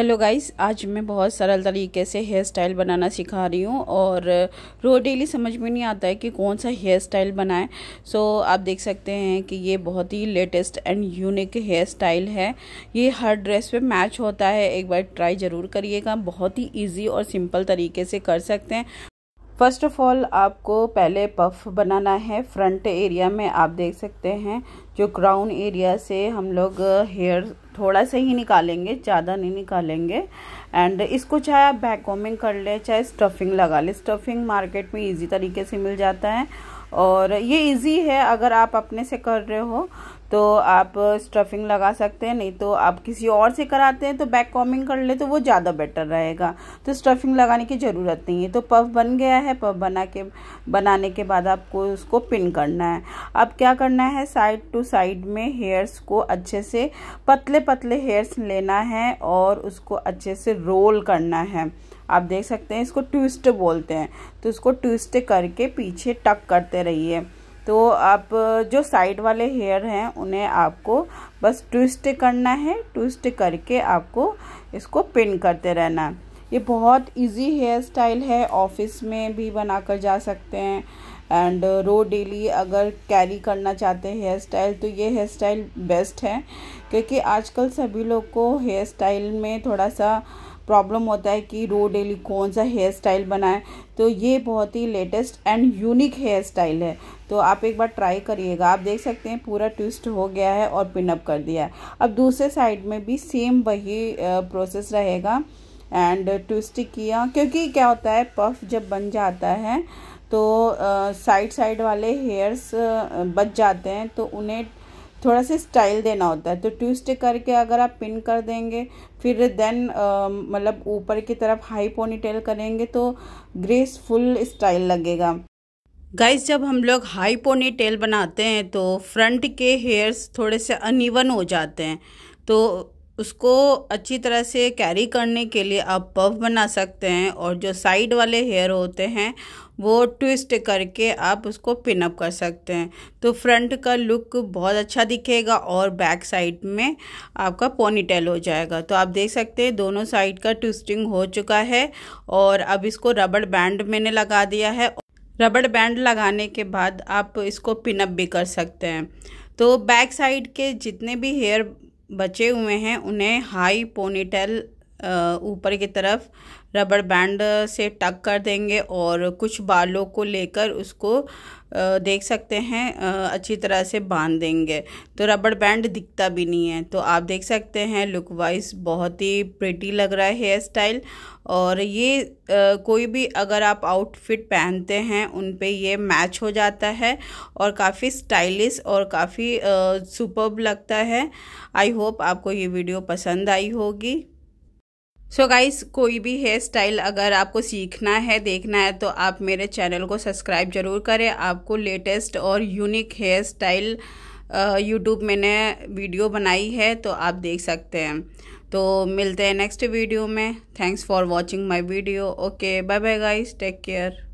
hello guys आज मैं बहुत सरल तरीके से हेयर स्टाइल बनाना सिखा रही हूँ और रोज uh, डेली समझ में नहीं आता है कि कौन सा हेयर स्टाइल बनाएं सो so, आप देख सकते हैं कि ये बहुत ही latest and unique hair style है ये हर ड्रेस पे मैच होता है एक बार ट्राई ज़रूर करिएगा बहुत ही इजी और सिंपल तरीके से कर सकते हैं फर्स्ट ऑफ ऑल आपको पहले पफ बनाना है फ्रंट एरिया में आप देख सकते हैं जो क्राउन एरिया से हम लोग हेयर थोड़ा सा ही निकालेंगे ज़्यादा नहीं निकालेंगे एंड इसको चाहे आप बैक वॉमिंग कर ले चाहे स्टफिंग लगा ले स्टफिंग मार्केट में इजी तरीके से मिल जाता है और ये इजी है अगर आप अपने से कर रहे हो तो आप स्टफिंग लगा सकते हैं नहीं तो आप किसी और से कराते हैं तो बैक कॉमिंग कर ले तो वो ज़्यादा बेटर रहेगा तो स्टफिंग लगाने की ज़रूरत नहीं है तो पफ बन गया है पफ बना के बनाने के बाद आपको उसको पिन करना है अब क्या करना है साइड टू साइड में हेयर्स को अच्छे से पतले पतले हेयर्स लेना है और उसको अच्छे से रोल करना है आप देख सकते हैं इसको ट्विस्ट बोलते हैं तो उसको ट्विस्ट करके पीछे टक करते रहिए तो आप जो साइड वाले हेयर हैं उन्हें आपको बस ट्विस्ट करना है ट्विस्ट करके आपको इसको पिन करते रहना है ये बहुत इजी हेयर स्टाइल है ऑफिस में भी बनाकर जा सकते हैं एंड रो डेली अगर कैरी करना चाहते हैं हेयर स्टाइल तो ये हेयर स्टाइल बेस्ट है क्योंकि आजकल सभी लोग को हेयर स्टाइल में थोड़ा सा प्रॉब्लम होता है कि रो डेली कौन सा हेयर स्टाइल बनाए तो ये बहुत ही latest and unique hair style है तो आप एक बार ट्राई करिएगा आप देख सकते हैं पूरा ट्विस्ट हो गया है और पिनअप कर दिया है अब दूसरे साइड में भी सेम वही प्रोसेस रहेगा एंड ट्विस्ट किया क्योंकि क्या होता है पफ जब बन जाता है तो साइड साइड वाले हेयर्स बच जाते हैं तो उन्हें थोड़ा सा स्टाइल देना होता है तो ट्विस्ट करके अगर आप पिन कर देंगे फिर देन मतलब ऊपर की तरफ हाई पोनी टेल करेंगे तो ग्रेसफुल स्टाइल लगेगा गाइस जब हम लोग हाई पोनी टेल बनाते हैं तो फ्रंट के हेयर्स थोड़े से अनइवन हो जाते हैं तो उसको अच्छी तरह से कैरी करने के लिए आप पफ बना सकते हैं और जो साइड वाले हेयर होते हैं वो ट्विस्ट करके आप उसको पिनअप कर सकते हैं तो फ्रंट का लुक बहुत अच्छा दिखेगा और बैक साइड में आपका पोनीटेल हो जाएगा तो आप देख सकते हैं दोनों साइड का ट्विस्टिंग हो चुका है और अब इसको रबड़ बैंड मैंने लगा दिया है रबड़ बैंड लगाने के बाद आप इसको पिनअप भी कर सकते हैं तो बैक साइड के जितने भी हेयर बचे हुए हैं उन्हें हाई पोनीटेल ऊपर की तरफ रबड़ बैंड से टक कर देंगे और कुछ बालों को लेकर उसको देख सकते हैं अच्छी तरह से बांध देंगे तो रबड़ बैंड दिखता भी नहीं है तो आप देख सकते हैं लुक वाइज बहुत ही प्रिटी लग रहा है हेयर स्टाइल और ये कोई भी अगर आप आउटफिट पहनते हैं उन पे ये मैच हो जाता है और काफ़ी स्टाइलिश और काफ़ी सुपर्ब लगता है आई होप आपको ये वीडियो पसंद आई होगी सो so गाइस कोई भी हेयर स्टाइल अगर आपको सीखना है देखना है तो आप मेरे चैनल को सब्सक्राइब जरूर करें आपको लेटेस्ट और यूनिक हेयर स्टाइल यूट्यूब मैंने वीडियो बनाई है तो आप देख सकते हैं तो मिलते हैं नेक्स्ट वीडियो में thanks for watching my video okay bye bye guys take care